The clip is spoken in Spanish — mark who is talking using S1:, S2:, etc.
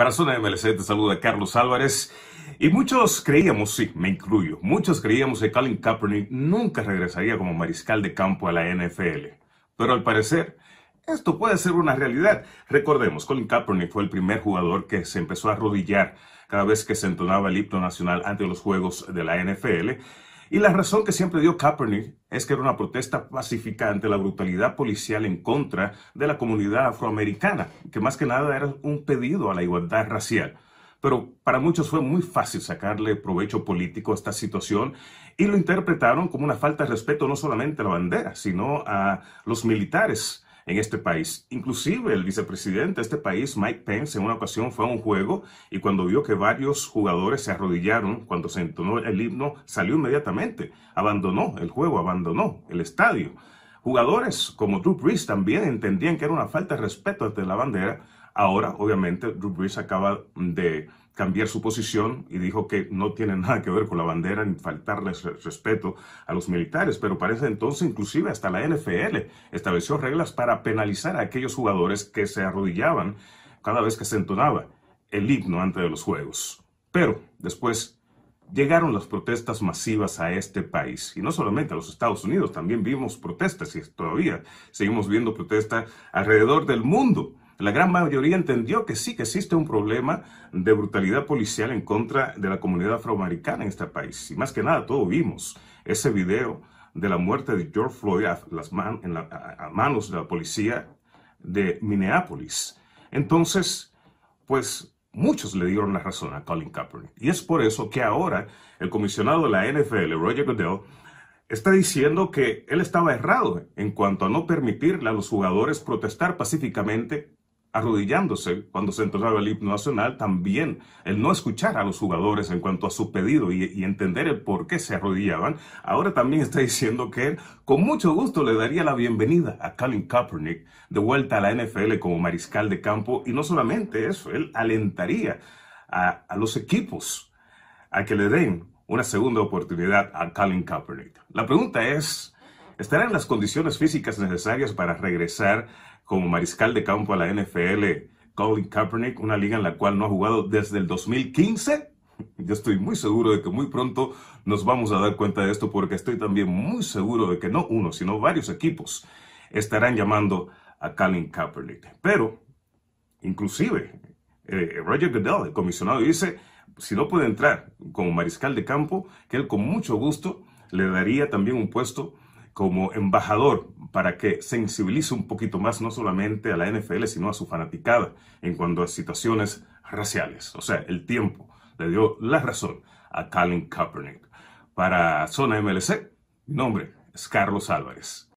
S1: Para Zona MLC te saluda Carlos Álvarez. Y muchos creíamos, sí, me incluyo, muchos creíamos que Colin Kaepernick nunca regresaría como mariscal de campo a la NFL. Pero al parecer, esto puede ser una realidad. Recordemos, Colin Kaepernick fue el primer jugador que se empezó a arrodillar cada vez que se entonaba el himno nacional ante los juegos de la NFL y la razón que siempre dio Kaepernick es que era una protesta pacífica ante la brutalidad policial en contra de la comunidad afroamericana, que más que nada era un pedido a la igualdad racial. Pero para muchos fue muy fácil sacarle provecho político a esta situación y lo interpretaron como una falta de respeto no solamente a la bandera, sino a los militares en este país. Inclusive el vicepresidente de este país, Mike Pence, en una ocasión fue a un juego y cuando vio que varios jugadores se arrodillaron cuando se entonó el himno, salió inmediatamente, abandonó el juego, abandonó el estadio. Jugadores como Drew Brees también entendían que era una falta de respeto ante la bandera. Ahora, obviamente, Drew Brees acaba de cambiar su posición y dijo que no tiene nada que ver con la bandera ni faltarles respeto a los militares, pero parece entonces inclusive hasta la NFL estableció reglas para penalizar a aquellos jugadores que se arrodillaban cada vez que se entonaba el himno antes de los juegos. Pero después Llegaron las protestas masivas a este país y no solamente a los Estados Unidos, también vimos protestas y todavía seguimos viendo protestas alrededor del mundo. La gran mayoría entendió que sí, que existe un problema de brutalidad policial en contra de la comunidad afroamericana en este país. Y más que nada, todos vimos ese video de la muerte de George Floyd a, las manos de la policía de Minneapolis. Entonces, pues Muchos le dieron la razón a Colin Kaepernick. Y es por eso que ahora el comisionado de la NFL, Roger Goodell, está diciendo que él estaba errado en cuanto a no permitirle a los jugadores protestar pacíficamente arrodillándose cuando se entonaba el himno nacional, también el no escuchar a los jugadores en cuanto a su pedido y, entender el por qué se arrodillaban, ahora también está diciendo que él con mucho gusto le daría la bienvenida a Colin Kaepernick de vuelta a la NFL como mariscal de campo y no solamente eso, él alentaría a, a los equipos a que le den una segunda oportunidad a Colin Kaepernick. La pregunta es, ¿Estará en las condiciones físicas necesarias para regresar como mariscal de campo a la NFL Colin Kaepernick, una liga en la cual no ha jugado desde el 2015? Yo estoy muy seguro de que muy pronto nos vamos a dar cuenta de esto porque estoy también muy seguro de que no uno, sino varios equipos estarán llamando a Colin Kaepernick. Pero, inclusive, eh, Roger Goodell, el comisionado, dice, si no puede entrar como mariscal de campo, que él con mucho gusto le daría también un puesto como embajador para que sensibilice un poquito más no solamente a la NFL, sino a su fanaticada en cuanto a situaciones raciales. O sea, el tiempo le dio la razón a Colin Kaepernick. Para Zona MLC, mi nombre es Carlos Álvarez.